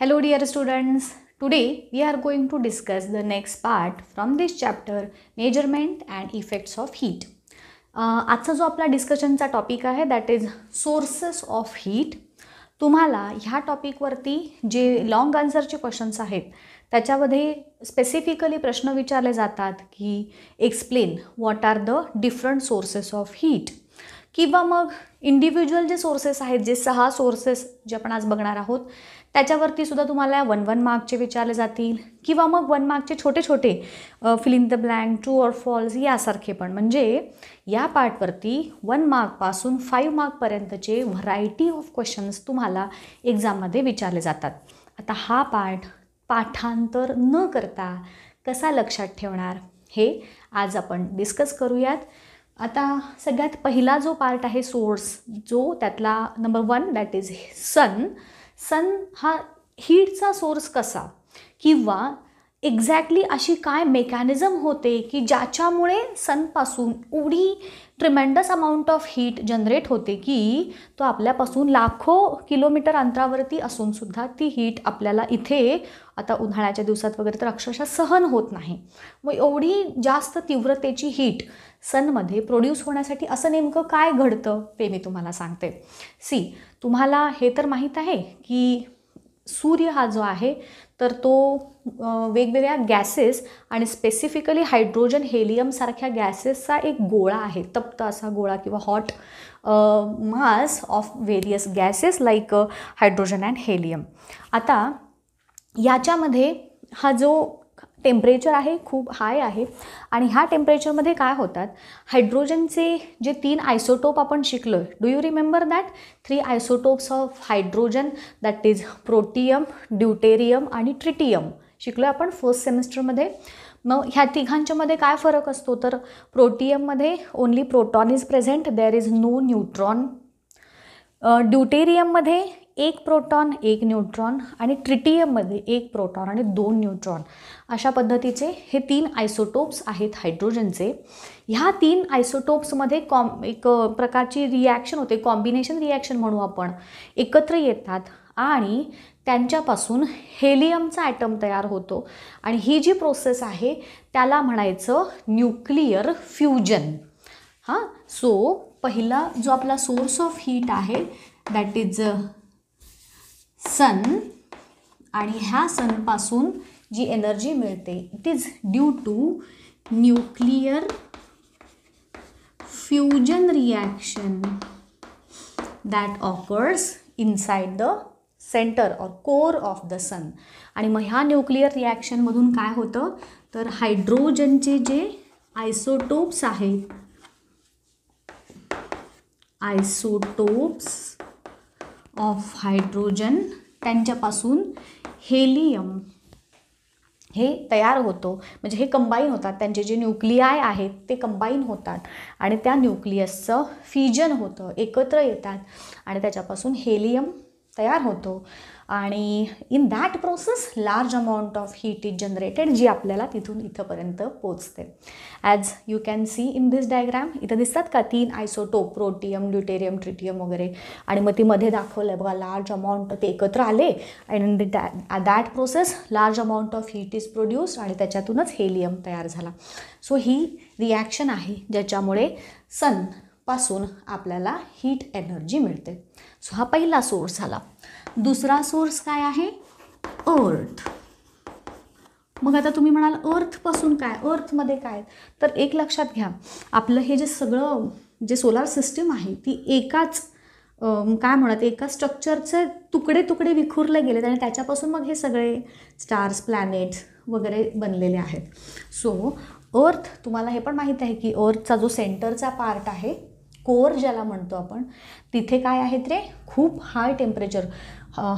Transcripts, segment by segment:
hello dear students today we are going to discuss the next part from this chapter measurement and effects of heat आजचा जो आपला डिस्कशनचा topic आहे that is sources of heat तुम्हाला ह्या टॉपिकवरती जे long आन्सरचे questions आहेत त्याच्यामध्ये स्पेसिफिकली प्रश्न विचारले जातात की explain what are the different sources of heat किंवा मग इंडिव्हिज्युअल जे सोर्सेस आहेत जे सहा सोर्सेस जे आपण आज बघणार आहोत त्याच्यावरती सुद्धा तुम्हाला वन वन मार्कचे विचारले जातील किंवा मग वन मार्कचे छोटे छोटे fill in the blank true or false यासारखे पण म्हणजे या पार्टवरती वन मार्कपासून फाईव्ह मार्कपर्यंतचे व्हरायटी ऑफ क्वेश्चन्स तुम्हाला एक्झाममध्ये विचारले जातात आता हा पार्ट पाठांतर न करता कसा लक्षात ठेवणार हे आज आपण डिस्कस करूयात आता सगळ्यात पहिला जो पार्ट आहे सोर्स जो त्यातला number one that is sun sun हा हीटचा सोर्स कसा किंवा एक्झॅक्टली अशी काय मेकॅनिझम होते की ज्याच्यामुळे सनपासून एवढी tremendous amount of heat generate होते की तो आपल्यापासून लाखो किलोमीटर अंतरावरती असूनसुद्धा ती हीट आपल्याला इथे आता उन्हाळ्याच्या दिवसात वगैरे तर अक्षरशः सहन होत नाही मग एवढी जास्त तीव्रतेची हीट सनमध्ये प्रोड्यूस होण्यासाठी असं नेमकं काय घडतं ते मी तुम्हाला सांगते सी तुम्हाला हे तर माहीत आहे की सूर्य हा जो आहे तर तो वेगवेगळ्या गॅसेस आणि स्पेसिफिकली हायड्रोजन हेलियमसारख्या गॅसेसचा एक गोळा आहे तप्त असा गोळा किंवा hot mass of various gases like hydrogen and helium आता याच्यामध्ये हा जो टेम्परेचर आहे खूप हाय आहे आणि ह्या टेम्परेचरमध्ये काय होतात हायड्रोजनचे जे तीन आयसोटोप आपण शिकलो आहे do you remember that three isotopes of hydrogen that is protium deuterium आणि ट्रिटियम शिकलो आहे आपण फर्स्ट सेमिस्टरमध्ये मग ह्या तिघांच्यामध्ये काय फरक असतो तर प्रोटियममध्ये only proton is present there is no neutron ड्युटेरियममध्ये एक प्रोटॉन एक न्यूट्रॉन आणि ट्रिटियममध्ये एक प्रोटॉन आणि दोन न्यूट्रॉन अशा पद्धतीचे हे तीन आयसोटोप्स आहेत हायड्रोजनचे ह्या तीन आयसोटोप्समध्ये कॉम एक प्रकारची रिॲक्शन होते कॉम्बिनेशन रिॲक्शन म्हणू आपण एकत्र येतात आणि त्यांच्यापासून हेलियमचा ॲटम तयार होतो आणि ही जी प्रोसेस आहे त्याला म्हणायचं न्यूक्लियर फ्युजन हां सो पहिला जो आपला सोर्स ऑफ हीट आहे दॅट इज सन आणि ह्या सनपासून जी एनर्जी मिळते it is due to nuclear fusion reaction that occurs inside the centre or core of the sun आणि मग ह्या न्यूक्लिअर रिॲक्शनमधून काय होतं तर हायड्रोजनचे जे आयसोटोप्स आहेत आयसोटोप्स ऑफ हायड्रोजन त्यांच्यापासून हेलियम हे तयार होतो म्हणजे हे कंबाईन होतात त्यांचे जे न्यूक्लियाय आहेत ते कंबाईन होतात आणि त्या न्यूक्लियसचं फिजन होतं एकत्र येतात आणि त्याच्यापासून हेलियम तयार होतो आणि in that process large amount of heat is generated जी आपल्याला तिथून इथंपर्यंत पोचते as you can see in this diagram इथं दिसतात का तीन आयसोटोप प्रोटियम ड्युटेरियम ट्रिटियम वगैरे आणि मग ती मध्ये दाखवलं आहे बघा लार्ज अमाऊंट ते एकत्र आले and in that process large amount of heat is produced आणि त्याच्यातूनच हेलियम तयार झाला सो ही रिॲक्शन आहे ज्याच्यामुळे सनपासून आपल्याला हीट एनर्जी मिळते सो हा पहिला सोर्स झाला दुसरा सोर्स काय आहे अर्थ मग आता तुम्ही म्हणाल अर्थपासून काय अर्थमध्ये काय तर एक लक्षात घ्या आपलं हे जे सगळं जे सोलार सिस्टीम आहे ती एकाच काय म्हणत एका स्ट्रक्चरचे तुकडे तुकडे विखुरले गेलेत आणि त्याच्यापासून मग हे सगळे स्टार्स प्लॅनेट वगैरे बनलेले आहेत सो अर्थ तुम्हाला हे पण माहीत आहे की अर्थचा जो सेंटरचा पार्ट आहे कोर ज्याला म्हणतो आपण तिथे काय आहेत रे खूप हाय टेम्परेचर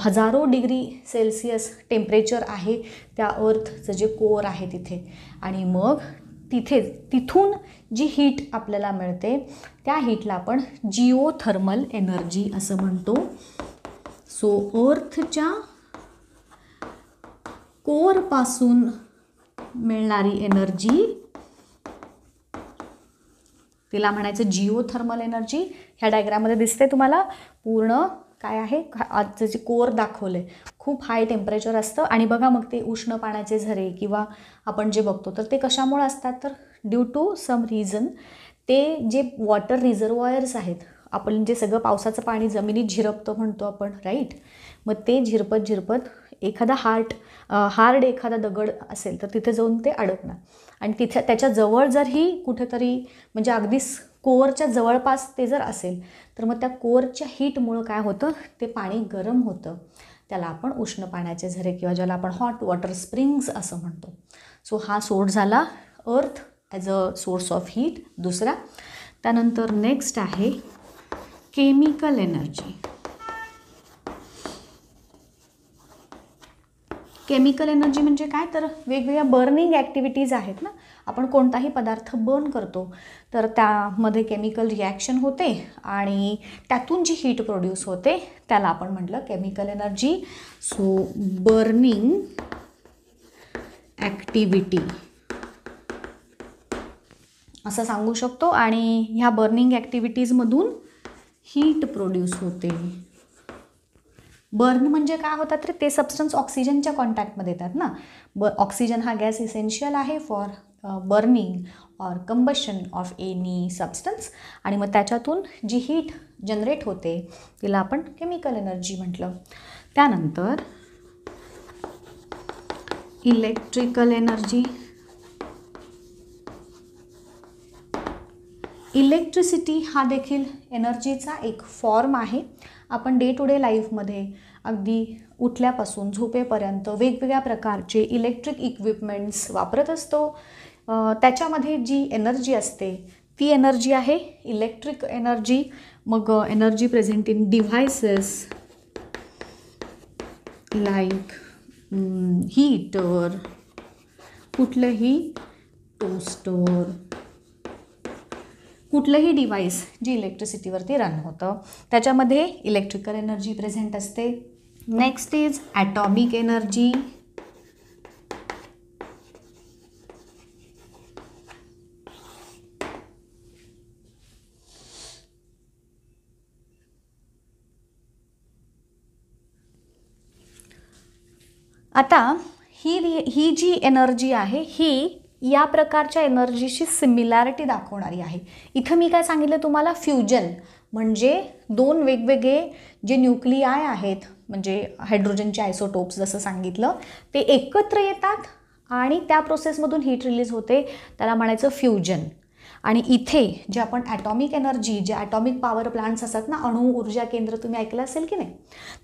हजारो डिग्री सेल्सिअस टेम्परेचर आहे त्या अर्थचं जे कोर आहे तिथे आणि मग तिथे तिथून जी हीट आपल्याला मिळते त्या हीटला आपण जिओ थर्मल एनर्जी असं म्हणतो सो अर्थच्या कोरपासून मिळणारी एनर्जी तिला म्हणायचं जिओ थर्मल एनर्जी ह्या डायग्राममध्ये दिसते तुम्हाला पूर्ण काय आहे आजचं जे कोर दाखवलं आहे खूप हाय टेम्परेचर असतं आणि बघा मग ते उष्ण पाण्याचे झरे किंवा आपण जे बघतो तर ते कशामुळे असतात तर ड्यू टू सम रिझन ते जे वॉटर रिझर्वॉयर्स आहेत आपण जे सगळं पावसाचं पाणी जमिनीत झिरपतो म्हणतो आपण राईट मग ते झिरपत झिरपत एखादा हार्ट हार्ड एखादा दगड असेल तर तिथे जाऊन ते अडकणार आणि तिथे त्याच्याजवळ जवळ जर ही कुठेतरी म्हणजे अगदीच कोअरच्या जवळपास ते जर असेल तर मग त्या कोअरच्या हीटमुळं काय होतं ते पाणी गरम होतं त्याला आपण उष्ण पाण्याचे झरे किंवा ज्याला आपण हॉट वॉटर स्प्रिंग्स असं म्हणतो सो हा सोर्स झाला earth as a source of heat दुसरा त्यानंतर नेक्स्ट आहे केमिकल एनर्जी केमिकल एनर्जी म्हणजे काय तर वेगवेगळ्या बर्निंग ॲक्टिव्हिटीज आहेत ना आपण कोणताही पदार्थ बर्न करतो तर त्यामध्ये केमिकल रिॲक्शन होते आणि त्यातून जी हीट प्रोड्यूस होते त्याला आपण म्हटलं chemical energy so burning activity असं सांगू शकतो आणि ह्या बर्निंग ॲक्टिव्हिटीजमधून हीट प्रोड्यूस होते बर्न म्हणजे काय होतात तर ते सबस्टन्स ऑक्सिजनच्या कॉन्टॅक्टमध्ये येतात ना ब ऑक्सिजन हा गॅस इसेन्शियल आहे for burning or combustion of any substance आणि मग त्याच्यातून जी हीट जनरेट होते तिला आपण केमिकल एनर्जी म्हटलं त्यानंतर इलेक्ट्रिकल एनर्जी इलेक्ट्रिसिटी हा देखील एनर्जीचा एक फॉर्म आहे आपण डे टू डे लाईफमध्ये अगदी उठल्यापासून झोपेपर्यंत वेगवेगळ्या प्रकारचे इलेक्ट्रिक इक्विपमेंट्स वापरत असतो त्याच्यामध्ये जी एनर्जी असते ती एनर्जी आहे इलेक्ट्रिक एनर्जी मग energy present in devices like heater कुठलंही टोस्टर कुठलंही डिव्हाइस जी इलेक्ट्रिसिटीवरती रन होतं त्याच्यामध्ये इलेक्ट्रिकल एनर्जी प्रेझेंट असते नेक्स्ट इज ॲटॉमिक एनर्जी आता ही ही जी एनर्जी आहे ही या प्रकारच्या एनर्जीशी सिमिलॅरिटी दाखवणारी आहे इथं मी काय सांगितलं तुम्हाला फ्युजन म्हणजे दोन वेगवेगळे जे न्यूक्लिआय आहेत म्हणजे हायड्रोजनचे आयसोटोप्स जसं सांगितलं ते एकत्र येतात आणि त्या प्रोसेसमधून हीट रिलीज होते त्याला म्हणायचं फ्युजन आणि इथे जे आपण ॲटॉमिक एनर्जी जे ॲटॉमिक पॉवर प्लांट्स असतात ना अणु ऊर्जा केंद्र तुम्ही ऐकलं असेल की नाही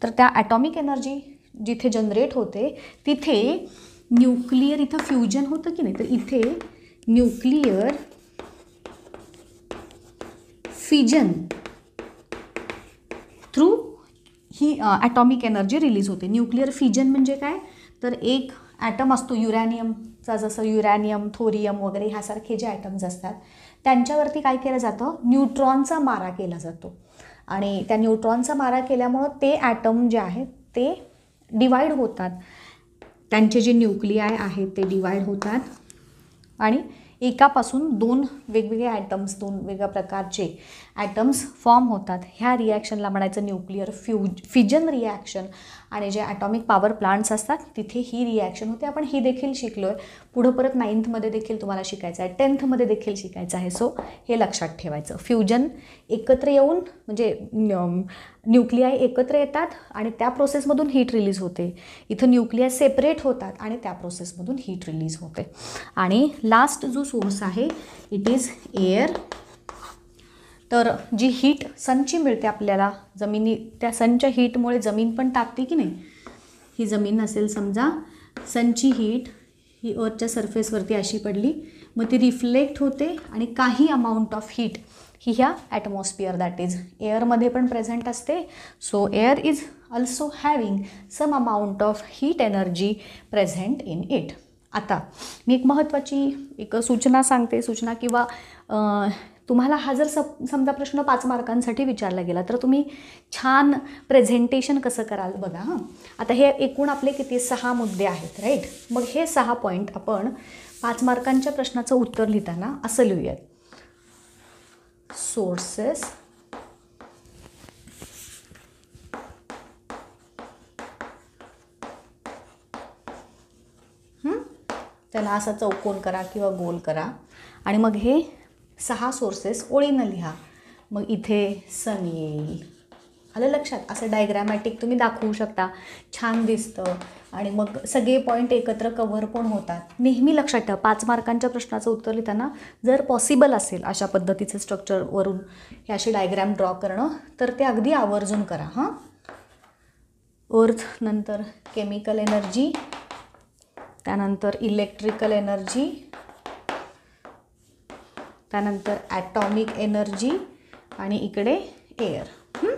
तर त्या ॲटॉमिक एनर्जी जिथे जनरेट होते तिथे न्यूक्लिअर इथं फ्युजन होतं की नाही तर इथे न्यूक्लिअर फिजन थ्रू ही ॲटॉमिक एनर्जी रिलीज होते न्यूक्लिअर फिजन म्हणजे काय तर एक ॲटम असतो युरॅनियमचा जसं युरॅनियम थोरियम वगैरे ह्यासारखे जे ॲटम्स असतात त्यांच्यावरती काय केलं जातं न्यूट्रॉनचा मारा केला जातो आणि त्या न्यूट्रॉनचा मारा केल्यामुळं ते ॲटम जे आहेत ते डिवाईड होतात त्यांचे जे न्यूक्लिआय आहेत ते डिवाईड होतात आणि एकापासून दोन वेगवेगळे ॲटम्स दोन वेगळ्या प्रकारचे ॲटम्स फॉर्म होतात ह्या रिॲक्शनला म्हणायचं न्यूक्लिअर फ्यू फिजन रिॲक्शन आणि जे ॲटॉमिक पॉवर प्लांट्स असतात तिथे ही रिॲक्शन होते आपण ही देखील शिकलो आहे पुढं परत नाईन्थमध्ये देखील तुम्हाला शिकायचं आहे टेन्थमध्ये देखील शिकायचं आहे सो हे लक्षात ठेवायचं फ्युजन एकत्र येऊन म्हणजे न्यूक्लियाय एकत्र येतात आणि त्या प्रोसेसमधून हीट रिलीज होते इथं न्यूक्लिया सेपरेट होतात आणि त्या प्रोसेसमधून हीट रिलीज होते आणि लास्ट जो सोर्स आहे इट इज एअर तर जी हीट संची मिळते आपल्याला जमिनी त्या सनच्या हीटमुळे जमीन पण तापते की नाही ही जमीन असेल समजा संची हीट ही अर्थच्या सरफेसवरती अशी पडली मग ती रिफ्लेक्ट होते आणि काही अमाऊंट ऑफ हीट ही ह्या ॲटमॉस्फिअर दॅट इज एअरमध्ये पण प्रेझेंट असते so air is also having some amount of heat energy present in it आता मी एक महत्त्वाची एक सूचना सांगते सूचना किंवा तुम्हाला हा जर सप समजा प्रश्न पाच मार्कांसाठी विचारला गेला तर तुम्ही छान प्रेझेंटेशन कसं कराल बघा हां आता हे एकूण आपले किती सहा मुद्दे आहेत राईट मग हे सहा पॉईंट आपण पाच मार्कांच्या प्रश्नाचं उत्तर लिहिताना असं लिहूयात सोर्सेस त्याला असा चौकोन करा किंवा गोल करा आणि मग हे सहा सोर्सेस ओळीनं लिहा मग इथे सन येईल आलं लक्षात असं डायग्रॅमॅटिक तुम्ही दाखवू शकता छान दिसतं आणि मग सगळे पॉईंट एकत्र कव्हर पण होतात नेहमी लक्षात ठेवा पाच मार्कांच्या प्रश्नाचं उत्तर लिहिताना जर पॉसिबल असेल अशा पद्धतीचं स्ट्रक्चरवरून हे असे डायग्रॅम ड्रॉ करणं तर ते अगदी आवर्जून करा हां अर्थ नंतर केमिकल एनर्जी त्यानंतर इलेक्ट्रिकल एनर्जी त्यानंतर ॲटॉमिक एनर्जी आणि इकडे एअर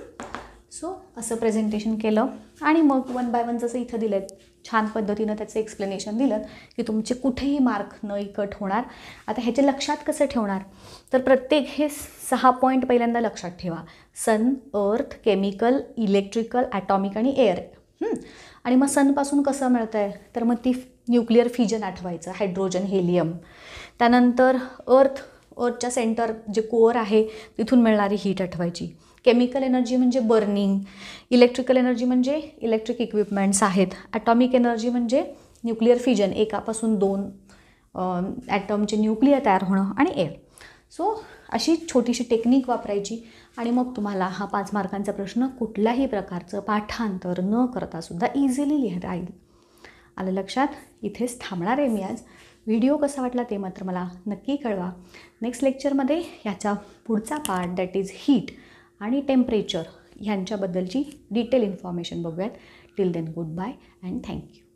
सो असं प्रेझेंटेशन केलं आणि मग वन बाय वन जसं इथं दिलं छान पद्धतीनं त्याचं एक्सप्लेनेशन दिलं की तुमचे कुठेही मार्क न इकट होणार आता ह्याचे लक्षात कसं ठेवणार तर प्रत्येक हे सहा पॉईंट पहिल्यांदा लक्षात ठेवा sun earth chemical electrical atomic आणि एअर आणि मग सनपासून कसं मिळतं आहे तर मग ती न्यूक्लिअर फिजन आठवायचं हायड्रोजन हेलियम त्यानंतर अर्थ अर्थच्या सेंटर जे कोअर आहे तिथून मिळणारी हीट आठवायची केमिकल एनर्जी म्हणजे बर्निंग इलेक्ट्रिकल एनर्जी म्हणजे इलेक्ट्रिक इक्विपमेंट्स आहेत ॲटॉमिक एनर्जी म्हणजे न्यूक्लिअर फिजन एकापासून दोन ॲटमचे न्यूक्लिअर तयार होणं आणि एअर सो अशी छोटीशी टेक्निक वापरायची आणि मग तुम्हाला हा पाच मार्कांचा प्रश्न कुठल्याही प्रकारचं पाठांतर न करता सुद्धा इझिली लिहता येईल आलं लक्षात इथेच थांबणार आहे मी आज व्हिडिओ कसा वाटला ते मात्र मला नक्की कळवा नेक्स्ट लेक्चरमध्ये याचा पुढचा पार्ट दॅट इज हीट आणि टेम्परेचर ह्यांच्याबद्दलची डिटेल इन्फॉर्मेशन बघूयात till then good bye and thank you